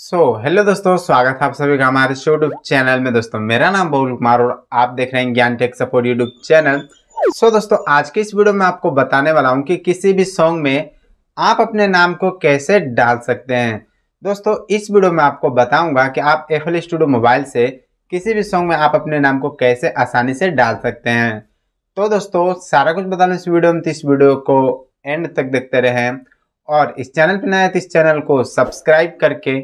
सो so, hello दोस्तों स्वागत है आप सभी का हमारे यूट्यूब चैनल में दोस्तों मेरा नाम बहुल कुमार और आप देख रहे हैं Gyan tech support YouTube channel so so, दोस्तों आज के इस वीडियो में आपको बताने वाला हूं कि किसी भी सॉन्ग में आप अपने नाम को कैसे डाल सकते हैं दोस्तों इस वीडियो में आपको बताऊंगा कि आप एफ स्टूडियो मोबाइल से किसी भी सॉन्ग में आप अपने नाम को कैसे आसानी से डाल सकते हैं तो दोस्तों सारा कुछ बता इस वीडियो में तो इस वीडियो को एंड तक देखते रहें और इस चैनल पर नए तो इस चैनल को सब्सक्राइब करके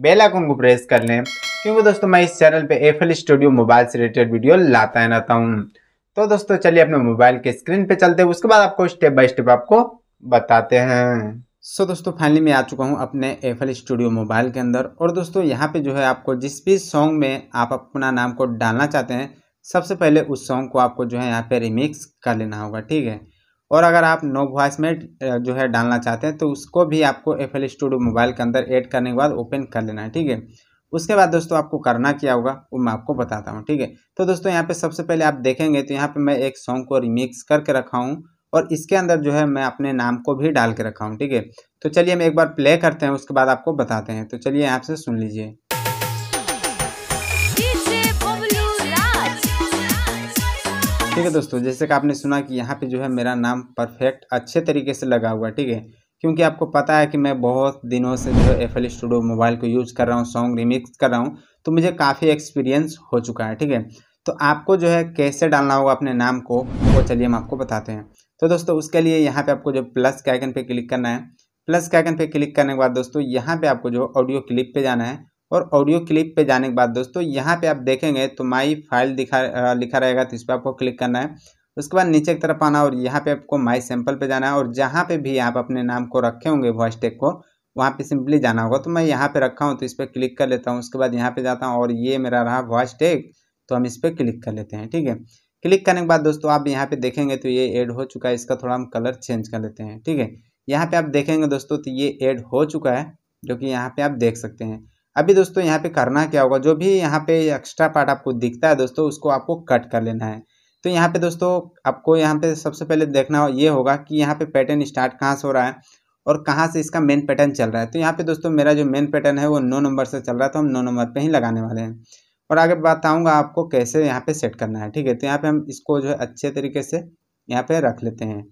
बेल आइकन को प्रेस कर लें क्योंकि दोस्तों मैं इस चैनल पे एफएल स्टूडियो मोबाइल से रिलेटेड वीडियो लाता रहता हूँ तो दोस्तों चलिए अपने मोबाइल के स्क्रीन पे चलते हैं उसके बाद आपको स्टेप बाय स्टेप आपको बताते हैं सो so, दोस्तों फाइनली मैं आ चुका हूँ अपने एल स्टूडियो मोबाइल के अंदर और दोस्तों यहाँ पे जो है आपको जिस भी सॉन्ग में आप अपना नाम को डालना चाहते हैं सबसे पहले उस सॉन्ग को आपको जो है यहाँ पे रिमिक्स कर लेना होगा ठीक है और अगर आप नो वॉइस में जो है डालना चाहते हैं तो उसको भी आपको एफ एल स्टूडियो मोबाइल के अंदर ऐड करने के बाद ओपन कर लेना है ठीक है उसके बाद दोस्तों आपको करना क्या होगा वो मैं आपको बताता हूँ ठीक है तो दोस्तों यहाँ पे सबसे पहले आप देखेंगे तो यहाँ पे मैं एक सॉन्ग को रिमिक्स करके रखा हूँ और इसके अंदर जो है मैं अपने नाम को भी डाल के रखा हूँ ठीक है तो चलिए हम एक बार प्ले करते हैं उसके बाद आपको बताते हैं तो चलिए यहाँ से सुन लीजिए ठीक है दोस्तों जैसे कि आपने सुना कि यहाँ पे जो है मेरा नाम परफेक्ट अच्छे तरीके से लगा हुआ है ठीक है क्योंकि आपको पता है कि मैं बहुत दिनों से जो है एफ एल स्टूडियो मोबाइल को यूज़ कर रहा हूँ सॉन्ग रिमिक्स कर रहा हूँ तो मुझे काफ़ी एक्सपीरियंस हो चुका है ठीक है तो आपको जो है कैसे डालना होगा अपने नाम को वो चलिए हम आपको बताते हैं तो दोस्तों उसके लिए यहाँ पर आपको जो प्लस के आइकन क्लिक करना है प्लस के आइकन क्लिक करने के बाद दोस्तों यहाँ पर आपको जो ऑडियो क्लिप पर जाना है और ऑडियो क्लिप पे जाने के बाद दोस्तों यहाँ पे आप देखेंगे तो माई फाइल दिखा लिखा रहेगा तो इस पर आपको क्लिक करना है उसके बाद नीचे की तरफ आना और यहाँ पे आपको माई सैम्पल पे जाना है और जहाँ पे भी आप अपने नाम को रखे होंगे वॉइस टेक को वहाँ पे सिंपली जाना होगा तो मैं यहाँ पे रखा हूँ तो इस पर क्लिक कर लेता हूँ उसके बाद यहाँ पे जाता हूँ और ये मेरा रहा वॉइस टेक तो हम इस पर क्लिक कर लेते हैं ठीक है क्लिक करने के बाद दोस्तों आप यहाँ पे देखेंगे तो ये एड हो चुका है इसका थोड़ा हम कलर चेंज कर लेते हैं ठीक है यहाँ पे आप देखेंगे दोस्तों तो ये एड हो चुका है जो कि यहाँ पे आप देख सकते हैं अभी दोस्तों यहाँ पे करना क्या होगा जो भी यहाँ पे एक्स्ट्रा पार्ट आपको दिखता है दोस्तों उसको आपको कट कर लेना है तो यहाँ पे दोस्तों आपको यहाँ पे सबसे पहले देखना ये होगा कि यहाँ पे पैटर्न स्टार्ट कहाँ से हो रहा है और कहाँ से इसका मेन पैटर्न चल रहा है तो यहाँ पे दोस्तों मेरा जो मेन पैटर्न है वो नौ नंबर से चल रहा है तो हम नौ नंबर पर ही लगाने वाले हैं और आगे बताऊँगा आपको कैसे यहाँ पर सेट करना है ठीक है तो यहाँ पे हम इसको जो है अच्छे तरीके से यहाँ पे रख लेते हैं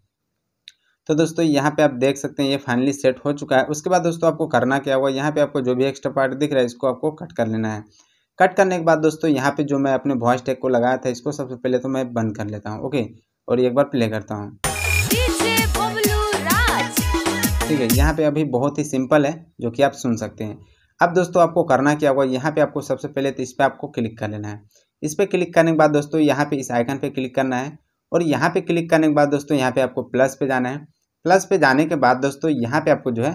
तो दोस्तों यहाँ पे आप देख सकते हैं ये फाइनली सेट हो चुका है उसके बाद दोस्तों आपको करना क्या हुआ यहाँ पे आपको जो भी एक्स्ट्रा पार्ट दिख रहा है इसको आपको कट कर लेना है कट करने के बाद दोस्तों यहाँ पे जो मैं अपने वॉइस टैग को लगाया था इसको सबसे पहले तो मैं बंद कर लेता हूँ ओके और एक बार प्ले करता हूँ ठीक है यहाँ पे अभी बहुत ही सिंपल है जो कि आप सुन सकते हैं अब दोस्तों आपको करना क्या हुआ यहाँ पे आपको सबसे पहले तो इस पर आपको क्लिक कर लेना है इस पर क्लिक करने के बाद दोस्तों यहाँ पे इस आइकन पे क्लिक करना है और यहाँ पे क्लिक करने के बाद दोस्तों यहाँ पे आपको प्लस पे जाना है प्लस पे जाने के बाद दोस्तों यहाँ पे आपको जो है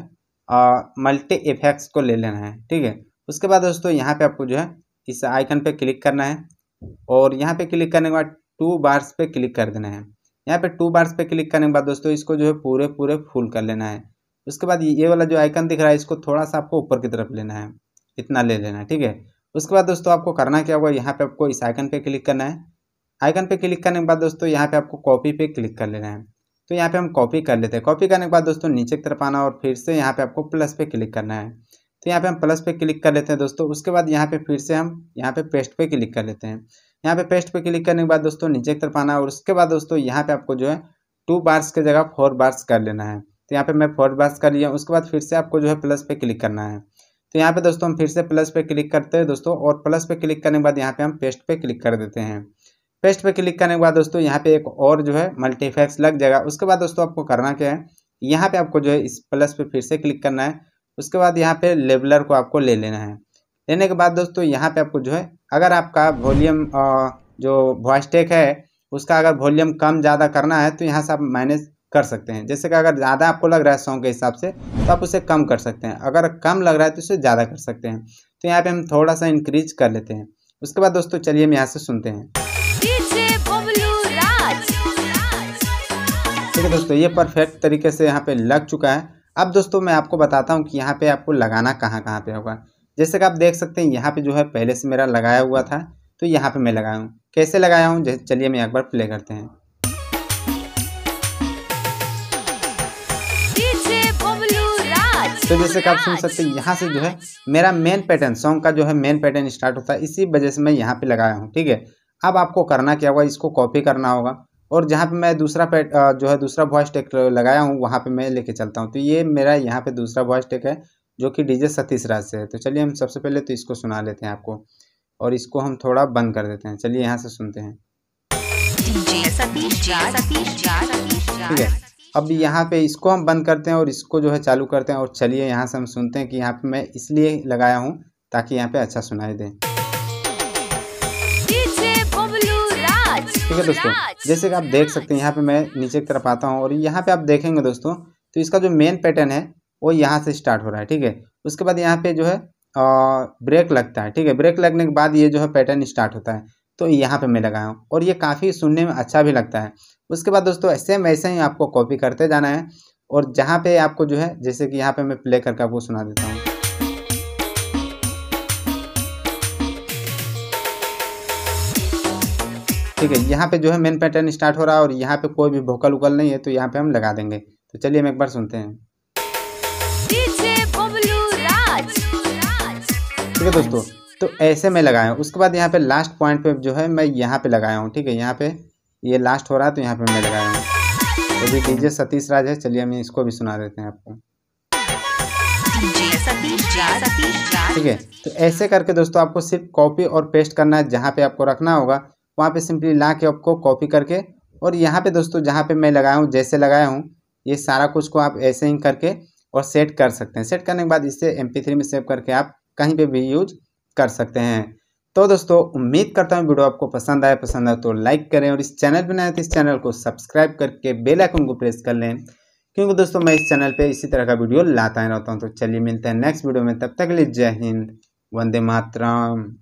मल्टी इफेक्ट्स को ले लेना है ठीक है उसके बाद दोस्तों यहाँ पे आपको जो है इस आइकन पे क्लिक करना है और यहाँ पे क्लिक करने के बाद टू बार्स पे क्लिक कर देना है यहाँ पे टू बार्स पे क्लिक करने के बाद दोस्तों इसको जो है पूरे पूरे फुल कर लेना है उसके बाद ये वाला जो आइकन दिख रहा है इसको थोड़ा सा आपको ऊपर की तरफ लेना है इतना ले लेना है ठीक है उसके बाद दोस्तों आपको करना क्या होगा यहाँ पे आपको इस आइकन पे क्लिक करना है आइकन पे क्लिक करने के बाद दोस्तों यहाँ पे आपको कॉपी पे क्लिक कर लेना है तो यहाँ पे हम कॉपी कर लेते हैं कॉपी करने के बाद दोस्तों नीचे की तरफ आना और फिर से यहाँ पे आपको प्लस पे क्लिक करना है तो यहाँ पे हम प्लस पे क्लिक कर लेते हैं दोस्तों उसके बाद यहाँ पे फिर से हम यहाँ पे पेस्ट पे क्लिक कर लेते हैं यहाँ पे पेस्ट पे क्लिक करने के बाद दोस्तों नीचे की तरफ आना और उसके बाद दोस्तों यहाँ पे आपको जो है टू बार्स की जगह फोर बार्स कर लेना है तो यहाँ पे मैं फोर बार्स कर लिया उसके बाद फिर से आपको जो है प्लस पे क्लिक करना है तो यहाँ पे दोस्तों हम फिर से प्लस पे क्लिक करते हैं दोस्तों और प्लस पे क्लिक करने के बाद यहाँ पे हम पेस्ट पे क्लिक कर देते हैं पेस्ट पे क्लिक करने के बाद दोस्तों यहाँ पे एक और जो है मल्टीफैक्स लग जाएगा उसके बाद दोस्तों आपको करना क्या है यहाँ पे आपको जो है इस प्लस पे फिर से क्लिक करना है उसके बाद यहाँ पे लेबलर को आपको ले लेना है लेने के बाद दोस्तों यहाँ पे आपको जो है अगर आपका वॉल्यूम जो वॉइस टेक है उसका अगर वॉल्यूम कम ज़्यादा करना है तो यहाँ से आप मैनेज कर सकते हैं जैसे कि अगर ज़्यादा आपको लग रहा है सॉन्ग के हिसाब से तो आप उसे कम कर सकते हैं अगर कम लग रहा है तो उसे ज़्यादा कर सकते हैं तो यहाँ पर हम थोड़ा सा इंक्रीज कर लेते हैं उसके बाद दोस्तों चलिए हम यहाँ से सुनते हैं ठीक है दोस्तों ये परफेक्ट तरीके से यहाँ पे लग चुका है अब दोस्तों मैं आपको बताता हूँ कि यहाँ पे आपको लगाना कहाँ कहाँ पे होगा जैसे कि आप देख सकते हैं यहाँ पे जो है पहले से मेरा लगाया हुआ था तो यहाँ पे मैं लगाया हूँ कैसे लगाया हूँ चलिए मैं एक बार प्ले करते हैं तो जैसे कि आप सुन सकते हैं यहाँ से जो है मेरा मेन पैटर्न सॉन्ग का जो है मेन पैटर्न स्टार्ट होता है इसी वजह से मैं यहाँ पे लगाया हूँ ठीक है अब आपको करना क्या होगा इसको कॉपी करना होगा और जहाँ पे मैं दूसरा पैट जो है दूसरा वॉइस टेक लगाया हूँ वहाँ पे मैं लेके चलता हूँ तो ये मेरा यहाँ पे दूसरा वॉइस टेक है जो कि डीजे सतीश राज से है तो चलिए हम सबसे पहले तो इसको सुना लेते हैं आपको और इसको हम थोड़ा बंद कर देते हैं चलिए यहाँ से सुनते हैं ठीक है अब यहाँ पे इसको हम बंद करते हैं और इसको जो है चालू करते हैं और चलिए यहाँ से हम सुनते हैं कि यहाँ पे मैं इसलिए लगाया हूँ ताकि यहाँ पे अच्छा सुनाई दे ठीक है दोस्तों जैसे कि आप देख सकते हैं यहाँ पे मैं नीचे की तरफ आता हूँ और यहाँ पे आप देखेंगे दोस्तों तो इसका जो मेन पैटर्न है वो यहाँ से स्टार्ट हो रहा है ठीक है उसके बाद यहाँ पे जो है ब्रेक लगता है ठीक है ब्रेक लगने के बाद ये जो है पैटर्न स्टार्ट होता है तो यहाँ पर मैं लगाया हूँ और ये काफ़ी सुनने में अच्छा भी लगता है उसके बाद दोस्तों सेम ऐसे ही आपको कॉपी करते जाना है और जहाँ पे आपको जो है जैसे कि यहाँ पर मैं प्ले करके आपको सुना देता हूँ ठीक है यहाँ पे जो है मेन पैटर्न स्टार्ट हो रहा है और यहाँ पे कोई भी भोकल उकल नहीं है तो यहाँ पे हम लगा देंगे तो चलिए हम एक बार सुनते हैं ठीक है दोस्तों तो ऐसे मैं लगाया हूँ उसके बाद यहाँ पे लास्ट पॉइंट पे जो है मैं यहाँ पे लगाया हूँ ठीक है यहाँ पे ये लास्ट हो रहा है तो यहाँ पे मैं लगाया हूँ तो भी डीजे सतीश राज है चलिए हम इसको भी सुना देते हैं आपको ठीक है तो ऐसे करके दोस्तों आपको सिर्फ कॉपी और पेस्ट करना है जहाँ पे आपको रखना होगा वहाँ पे सिंपली ला के आपको कॉपी करके और यहाँ पे दोस्तों जहाँ पे मैं लगाया हूँ जैसे लगाया हूँ ये सारा कुछ को आप ऐसे ही करके और सेट कर सकते हैं सेट करने के बाद इसे एम में सेव करके आप कहीं पर भी यूज कर सकते हैं तो दोस्तों उम्मीद करता हूँ वीडियो आपको पसंद आया पसंद आया तो लाइक करें और इस चैनल पर नए तो इस चैनल को सब्सक्राइब करके बेल आइकन को प्रेस कर लें क्योंकि दोस्तों मैं इस चैनल पे इसी तरह का वीडियो लाता ही रहता हूँ तो चलिए मिलते हैं नेक्स्ट वीडियो में तब तक के लिए जय हिंद वंदे मातरम